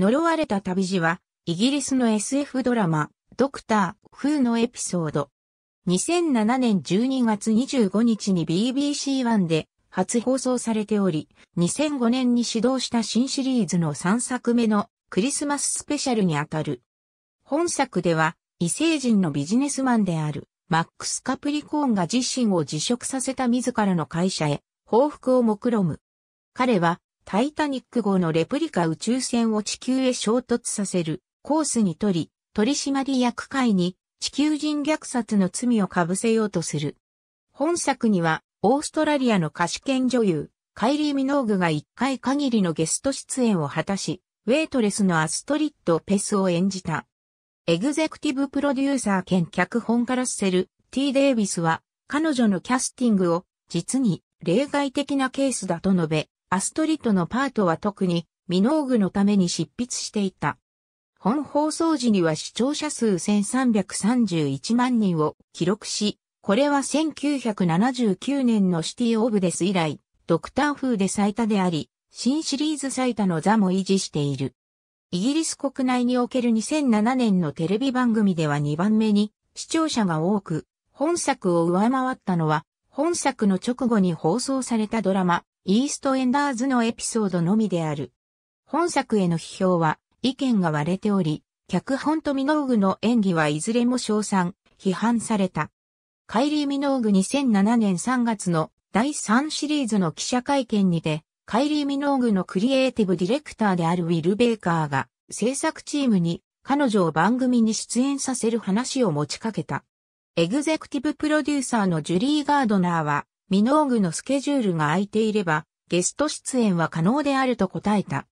呪われた旅路は、イギリスの SF ドラマ、ドクター、フーのエピソード。2007年12月25日に BBC1 で初放送されており、2005年に始動した新シリーズの3作目のクリスマススペシャルにあたる。本作では、異星人のビジネスマンである、マックス・カプリコーンが自身を辞職させた自らの会社へ報復を目論む。彼はタイタニック号のレプリカ宇宙船を地球へ衝突させるコースにとり、取締役会に地球人虐殺の罪をかぶせようとする。本作には、オーストラリアの手兼女優、カイリー・ミノーグが1回限りのゲスト出演を果たし、ウェイトレスのアストリッド・ペスを演じた。エグゼクティブプロデューサー兼脚本家ラッセル、T・ デイビスは、彼女のキャスティングを、実に例外的なケースだと述べ、アストリットのパートは特にミノーグのために執筆していた。本放送時には視聴者数1331万人を記録し、これは1979年のシティ・オブ・デス以来、ドクター風で最多であり、新シリーズ最多の座も維持している。イギリス国内における2007年のテレビ番組では2番目に視聴者が多く、本作を上回ったのは、本作の直後に放送されたドラマ、イーストエンダーズのエピソードのみである。本作への批評は意見が割れており、脚本とミノーグの演技はいずれも称賛、批判された。カイリー・ミノーグ2007年3月の第3シリーズの記者会見にて、カイリー・ミノーグのクリエイティブディレクターであるウィル・ベーカーが制作チームに彼女を番組に出演させる話を持ちかけた。エグゼクティブプロデューサーのジュリー・ガードナーはミノーグのスケジュールが空いていれば、ゲスト出演は可能であると答えた。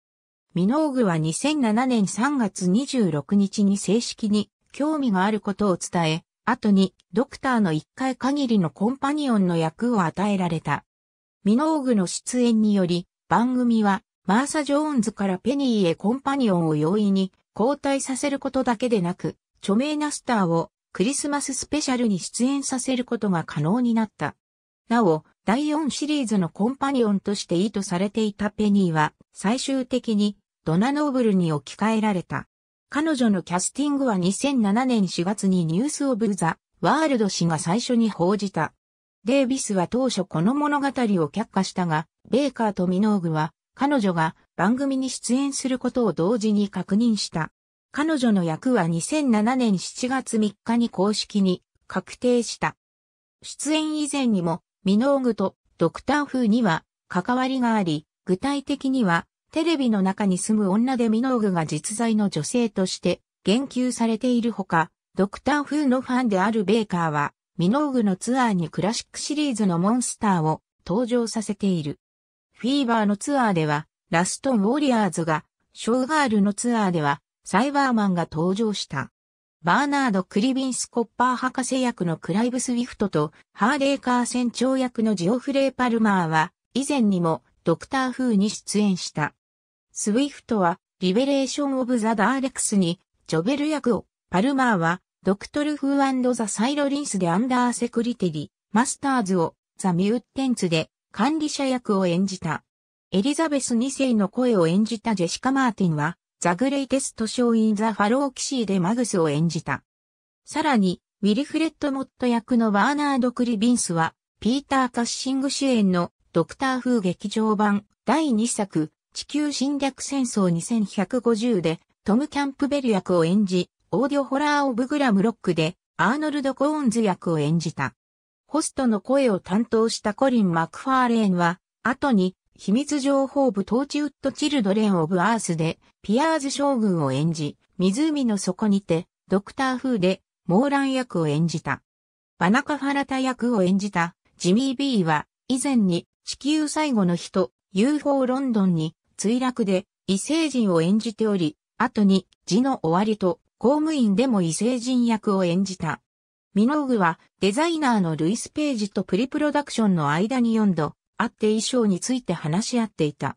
ミノーグは2007年3月26日に正式に興味があることを伝え、後にドクターの1回限りのコンパニオンの役を与えられた。ミノーグの出演により、番組はマーサ・ジョーンズからペニーへコンパニオンを容易に交代させることだけでなく、著名なスターをクリスマススペシャルに出演させることが可能になった。なお、第4シリーズのコンパニオンとして意図されていたペニーは、最終的にドナノーブルに置き換えられた。彼女のキャスティングは2007年4月にニュースオブザ・ワールド氏が最初に報じた。デイビスは当初この物語を却下したが、ベーカーとミノーグは、彼女が番組に出演することを同時に確認した。彼女の役は2007年7月3日に公式に確定した。出演以前にもミノーグとドクター風には関わりがあり、具体的にはテレビの中に住む女でミノーグが実在の女性として言及されているほか、ドクター風のファンであるベーカーは、ミノーグのツアーにクラシックシリーズのモンスターを登場させている。フィーバーのツアーでは、ラストウォリアーズが、ショーガールのツアーでは、サイバーマンが登場した。バーナード・クリビンスコッパー博士役のクライブ・スウィフトと、ハーレー・カー船長役のジオフレー・パルマーは、以前にも、ドクター・フーに出演した。スウィフトは、リベレーション・オブ・ザ・ダーレクスに、ジョベル役を、パルマーは、ドクトル・フーザ・サイロリンスでアンダー・セクリテリ、マスターズを、ザ・ミューテンツで、管理者役を演じた。エリザベス2世の声を演じたジェシカ・マーティンは、ザ・グレイテスト・ショー・イン・ザ・ファロー・キシーでマグスを演じた。さらに、ウィリフレッド・モット役のバーナード・クリビンスは、ピーター・カッシング主演のドクターフー劇場版第2作地球侵略戦争2150でトム・キャンプベル役を演じ、オーディオホラー・オブ・グラム・ロックでアーノルド・コーンズ役を演じた。ホストの声を担当したコリン・マクファーレーンは、後に秘密情報部トーチウッドチルドレン・オブ・アースで、ピアーズ将軍を演じ、湖の底にて、ドクターフーで、モーラン役を演じた。バナカファラタ役を演じた、ジミー・ビーは、以前に、地球最後の人、UFO ロンドンに、墜落で、異星人を演じており、後に、字の終わりと、公務員でも異星人役を演じた。ミノーグはデザイナーのルイス・ページとプリプロダクションの間に4度あって衣装について話し合っていた。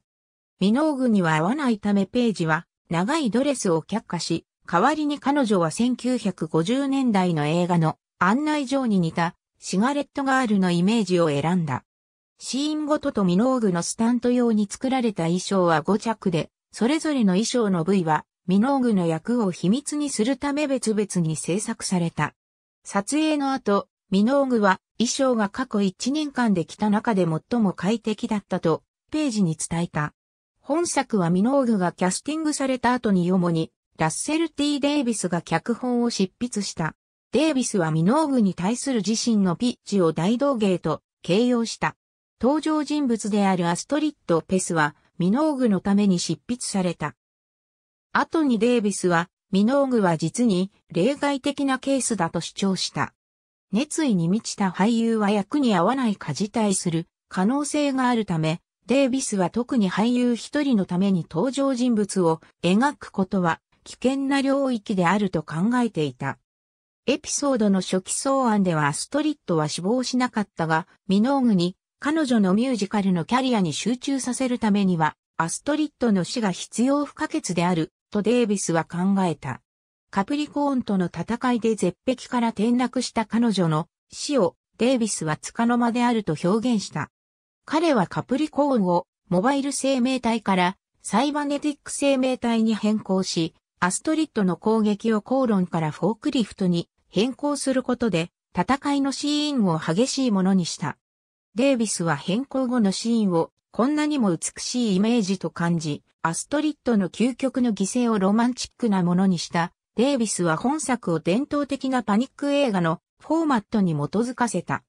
ミノーグには合わないためページは長いドレスを却下し、代わりに彼女は1950年代の映画の案内状に似たシガレットガールのイメージを選んだ。シーンごととミノーグのスタント用に作られた衣装は5着で、それぞれの衣装の部位はミノーグの役を秘密にするため別々に制作された。撮影の後、ミノーグは衣装が過去1年間で着た中で最も快適だったとページに伝えた。本作はミノーグがキャスティングされた後に主にラッセル T・ デイビスが脚本を執筆した。デイビスはミノーグに対する自身のピッチを大道芸と形容した。登場人物であるアストリッド・ペスはミノーグのために執筆された。後にデイビスはミノーグは実に例外的なケースだと主張した。熱意に満ちた俳優は役に合わないか辞退する可能性があるため、デイビスは特に俳優一人のために登場人物を描くことは危険な領域であると考えていた。エピソードの初期草案ではアストリッドは死亡しなかったが、ミノーグに彼女のミュージカルのキャリアに集中させるためには、アストリッドの死が必要不可欠である、とデイビスは考えた。カプリコーンとの戦いで絶壁から転落した彼女の死をデイビスは束の間であると表現した。彼はカプリコーンをモバイル生命体からサイバネティック生命体に変更し、アストリッドの攻撃を口論からフォークリフトに変更することで戦いのシーンを激しいものにした。デイビスは変更後のシーンをこんなにも美しいイメージと感じ、アストリッドの究極の犠牲をロマンチックなものにしたデイビスは本作を伝統的なパニック映画のフォーマットに基づかせた。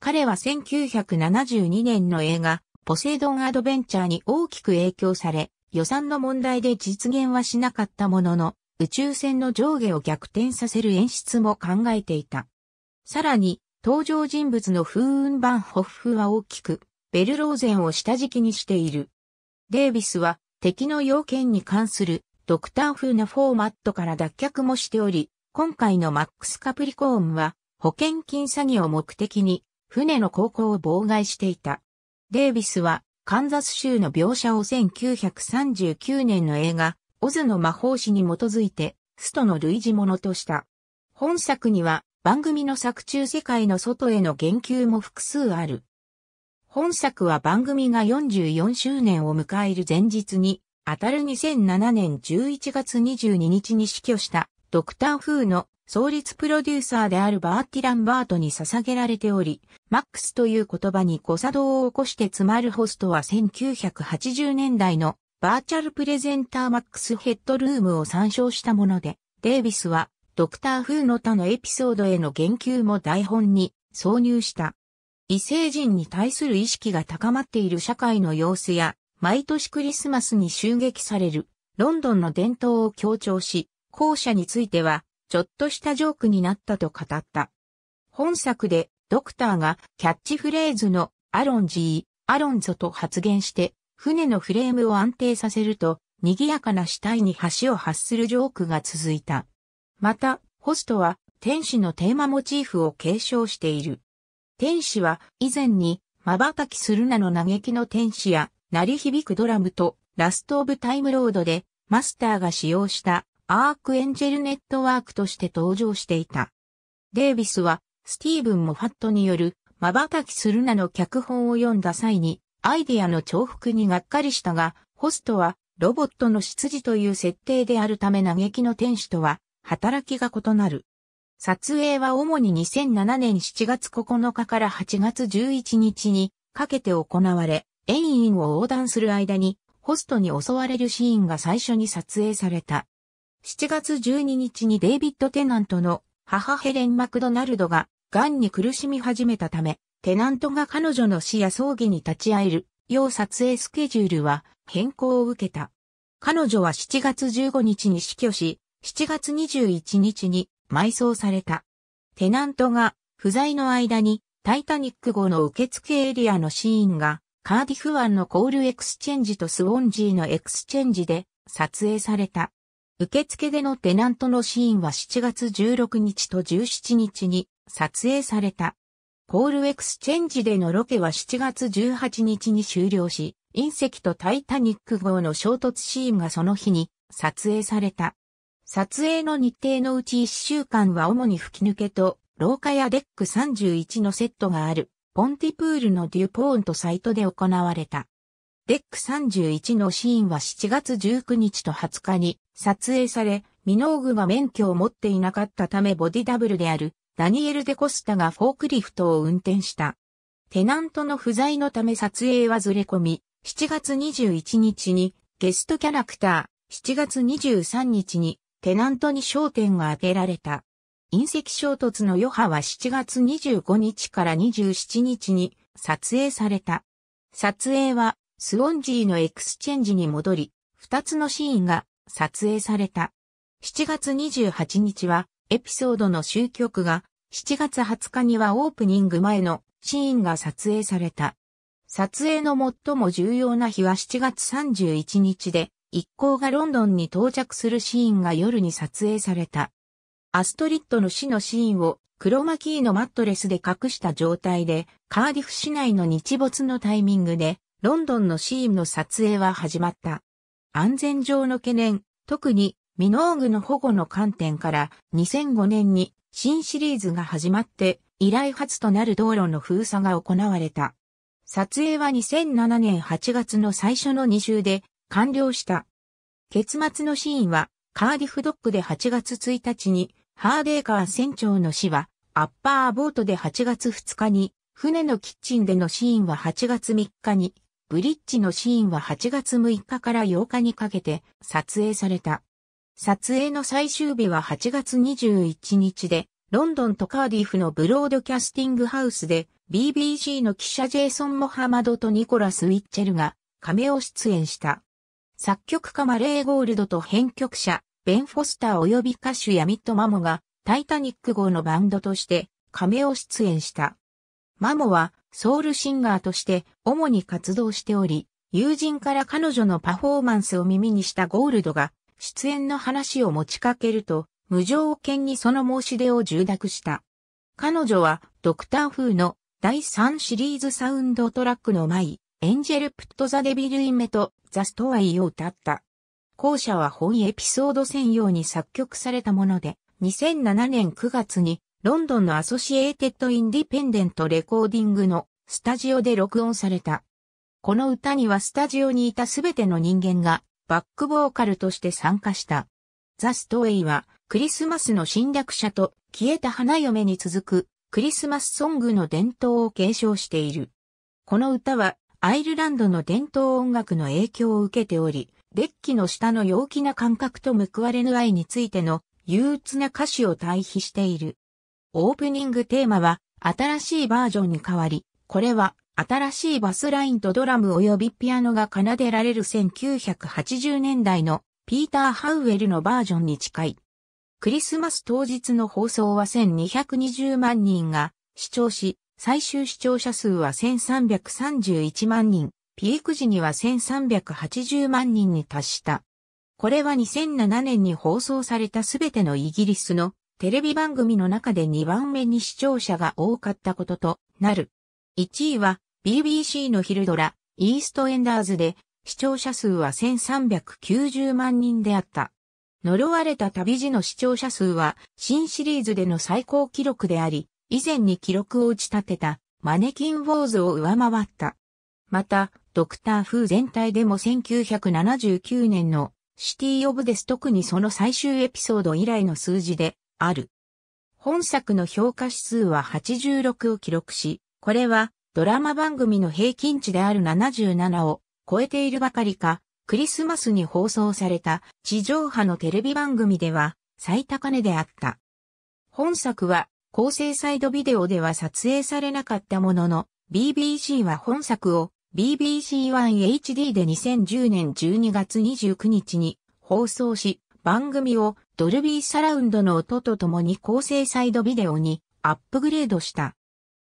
彼は1972年の映画、ポセイドンアドベンチャーに大きく影響され、予算の問題で実現はしなかったものの、宇宙船の上下を逆転させる演出も考えていた。さらに、登場人物の風雲版ホッフは大きく、ベルローゼンを下敷きにしている。デイビスは敵の要件に関するドクター風のフォーマットから脱却もしており、今回のマックス・カプリコーンは保険金詐欺を目的に船の航行を妨害していた。デイビスはカンザス州の描写を1939年の映画オズの魔法師に基づいてストの類似のとした。本作には番組の作中世界の外への言及も複数ある。本作は番組が44周年を迎える前日に当たる2007年11月22日に死去したドクターフーの創立プロデューサーであるバーティラン・バートに捧げられており、マックスという言葉に誤作動を起こして詰まるホストは1980年代のバーチャルプレゼンターマックスヘッドルームを参照したもので、デイビスはドクターフーの他のエピソードへの言及も台本に挿入した。異星人に対する意識が高まっている社会の様子や毎年クリスマスに襲撃される、ロンドンの伝統を強調し、校舎については、ちょっとしたジョークになったと語った。本作で、ドクターがキャッチフレーズのアロンジー、アロンゾと発言して、船のフレームを安定させると、賑やかな死体に橋を発するジョークが続いた。また、ホストは、天使のテーマモチーフを継承している。天使は、以前に、瞬きするなの嘆きの天使や、鳴り響くドラムとラストオブタイムロードでマスターが使用したアークエンジェルネットワークとして登場していた。デイビスはスティーブン・モファットによる瞬きするなの脚本を読んだ際にアイデアの重複にがっかりしたが、ホストはロボットの執事という設定であるため嘆きの天使とは働きが異なる。撮影は主に2007年7月9日から8月11日にかけて行われ、エインを横断する間にホストに襲われるシーンが最初に撮影された。7月12日にデイビッド・テナントの母ヘレン・マクドナルドが癌に苦しみ始めたため、テナントが彼女の死や葬儀に立ち会えるよう撮影スケジュールは変更を受けた。彼女は7月15日に死去し、7月21日に埋葬された。テナントが不在の間にタイタニック号の受付エリアのシーンがカーディフ湾のコールエクスチェンジとスウォンジーのエクスチェンジで撮影された。受付でのテナントのシーンは7月16日と17日に撮影された。コールエクスチェンジでのロケは7月18日に終了し、隕石とタイタニック号の衝突シーンがその日に撮影された。撮影の日程のうち1週間は主に吹き抜けと、廊下やデック31のセットがある。ポンティプールのデュポーンとサイトで行われた。デック31のシーンは7月19日と20日に撮影され、ミノーグは免許を持っていなかったためボディダブルであるダニエル・デコスタがフォークリフトを運転した。テナントの不在のため撮影はずれ込み、7月21日にゲストキャラクター、7月23日にテナントに焦点が当てられた。隕石衝突の余波は7月25日から27日に撮影された。撮影はスウォンジーのエクスチェンジに戻り、2つのシーンが撮影された。7月28日はエピソードの終局が、7月20日にはオープニング前のシーンが撮影された。撮影の最も重要な日は7月31日で、一行がロンドンに到着するシーンが夜に撮影された。アストリッドの死のシーンを黒巻のマットレスで隠した状態で、カーディフ市内の日没のタイミングで、ロンドンのシーンの撮影は始まった。安全上の懸念、特にミノーグの保護の観点から2005年に新シリーズが始まって、依頼初となる道路の封鎖が行われた。撮影は2007年8月の最初の2週で完了した。結末のシーンはカーディフドックで8月1日にハーデーカー船長の死は、アッパーボートで8月2日に、船のキッチンでのシーンは8月3日に、ブリッジのシーンは8月6日から8日にかけて撮影された。撮影の最終日は8月21日で、ロンドンとカーディフのブロードキャスティングハウスで、BBC の記者ジェイソン・モハマドとニコラス・ウィッチェルが、亀を出演した。作曲家マレー・ゴールドと編曲者、ベン・フォスター及び歌手ヤミット・マモがタイタニック号のバンドとして名を出演した。マモはソウルシンガーとして主に活動しており、友人から彼女のパフォーマンスを耳にしたゴールドが出演の話を持ちかけると、無条件にその申し出を受諾した。彼女はドクター風の第3シリーズサウンドトラックの前、エンジェル・プット・ザ・デビル・インメとザ・ストアイを歌った。後者は本エピソード専用に作曲されたもので、2007年9月にロンドンのアソシエイテッド・インディペンデント・レコーディングのスタジオで録音された。この歌にはスタジオにいたすべての人間がバックボーカルとして参加した。ザ・ストウェイはクリスマスの侵略者と消えた花嫁に続くクリスマスソングの伝統を継承している。この歌はアイルランドの伝統音楽の影響を受けており、デッキの下の陽気な感覚と報われぬ愛についての憂鬱な歌詞を対比している。オープニングテーマは新しいバージョンに変わり、これは新しいバスラインとドラム及びピアノが奏でられる1980年代のピーター・ハウエルのバージョンに近い。クリスマス当日の放送は1220万人が視聴し、最終視聴者数は1331万人。ピーク時には1380万人に達した。これは2007年に放送されたすべてのイギリスのテレビ番組の中で2番目に視聴者が多かったこととなる。1位は BBC の昼ドラ、イーストエンダーズで視聴者数は1390万人であった。呪われた旅路の視聴者数は新シリーズでの最高記録であり、以前に記録を打ち立てたマネキンウォーズを上回った。また、ドクター・フー全体でも1979年のシティ・オブ・デス特にその最終エピソード以来の数字である。本作の評価指数は86を記録し、これはドラマ番組の平均値である77を超えているばかりか、クリスマスに放送された地上波のテレビ番組では最高値であった。本作は高精イドビデオでは撮影されなかったものの、BBC は本作を BBC1HD で2010年12月29日に放送し、番組をドルビーサラウンドの音とともに高精イドビデオにアップグレードした。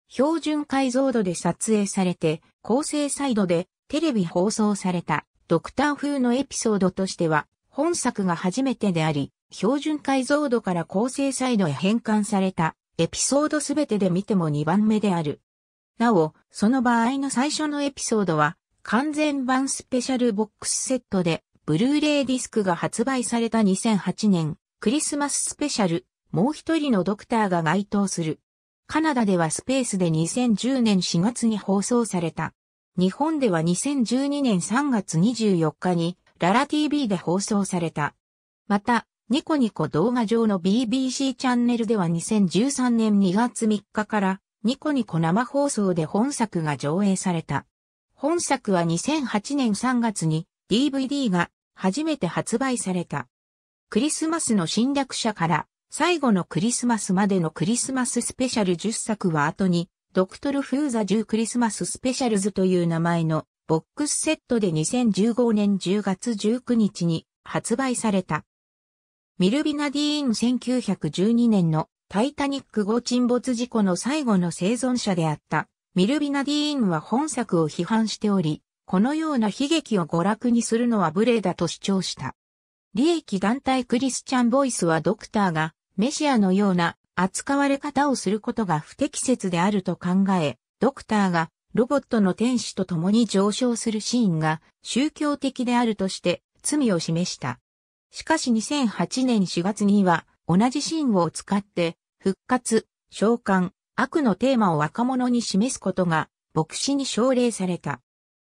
標準解像度で撮影されて、高精イドでテレビ放送されたドクター風のエピソードとしては、本作が初めてであり、標準解像度から高精イドへ変換されたエピソードすべてで見ても2番目である。なお、その場合の最初のエピソードは、完全版スペシャルボックスセットで、ブルーレイディスクが発売された2008年、クリスマススペシャル、もう一人のドクターが該当する。カナダではスペースで2010年4月に放送された。日本では2012年3月24日に、ララ TV で放送された。また、ニコニコ動画上の BBC チャンネルでは2013年2月3日からニコニコ生放送で本作が上映された。本作は2008年3月に DVD が初めて発売された。クリスマスの侵略者から最後のクリスマスまでのクリスマススペシャル10作は後にドクトル・フーザ10クリスマススペシャルズという名前のボックスセットで2015年10月19日に発売された。ミルビナ・ディーン1912年のタイタニック号沈没事故の最後の生存者であったミルビナ・ディーンは本作を批判しており、このような悲劇を娯楽にするのは無礼だと主張した。利益団体クリスチャン・ボイスはドクターがメシアのような扱われ方をすることが不適切であると考え、ドクターがロボットの天使と共に上昇するシーンが宗教的であるとして罪を示した。しかし2008年4月には同じシーンを使って復活、召喚、悪のテーマを若者に示すことが、牧師に奨励された。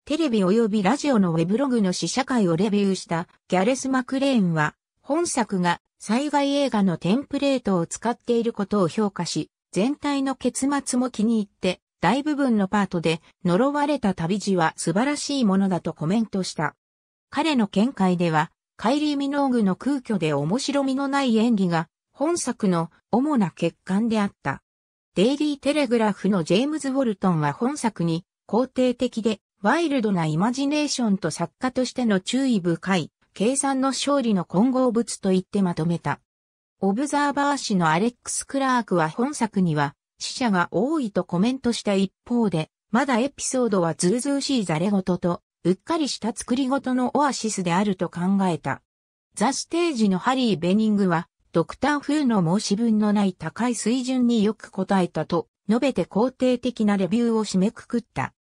テレビ及びラジオのウェブログの試写会をレビューしたギャレス・マクレーンは、本作が災害映画のテンプレートを使っていることを評価し、全体の結末も気に入って、大部分のパートで呪われた旅路は素晴らしいものだとコメントした。彼の見解では、カイリー・ミノーグの空虚で面白みのない演技が本作の主な欠陥であった。デイリーテレグラフのジェームズ・ウォルトンは本作に肯定的でワイルドなイマジネーションと作家としての注意深い計算の勝利の混合物と言ってまとめた。オブザーバー紙のアレックス・クラークは本作には死者が多いとコメントした一方で、まだエピソードはずうずうしいザレ事と、うっかりした作り事のオアシスであると考えた。ザ・ステージのハリー・ベニングは、ドクター風の申し分のない高い水準によく答えたと述べて肯定的なレビューを締めくくった。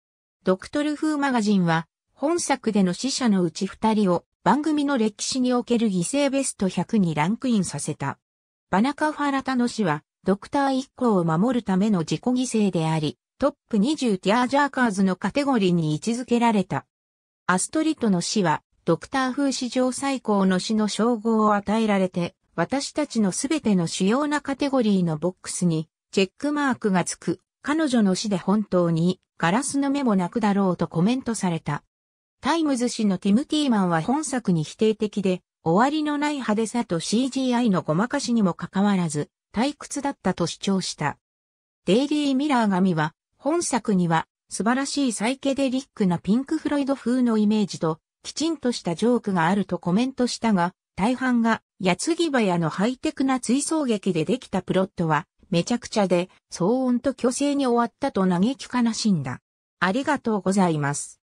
ドクトル風マガジンは本作での死者のうち二人を番組の歴史における犠牲ベスト100にランクインさせた。バナカファラタの死はドクター一行を守るための自己犠牲であり、トップ20ティアージャーカーズのカテゴリーに位置づけられた。アストリトの死はドクター風史上最高の死の称号を与えられて、私たちのすべての主要なカテゴリーのボックスに、チェックマークがつく。彼女の死で本当に、ガラスの目もなくだろうとコメントされた。タイムズ氏のティム・ティーマンは本作に否定的で、終わりのない派手さと CGI のごまかしにもかかわらず、退屈だったと主張した。デイリー・ミラー紙は、本作には、素晴らしいサイケデリックなピンク・フロイド風のイメージと、きちんとしたジョークがあるとコメントしたが、大半が矢継ぎ早のハイテクな追走劇でできたプロットは、めちゃくちゃで、騒音と虚勢に終わったと嘆き悲しんだ。ありがとうございます。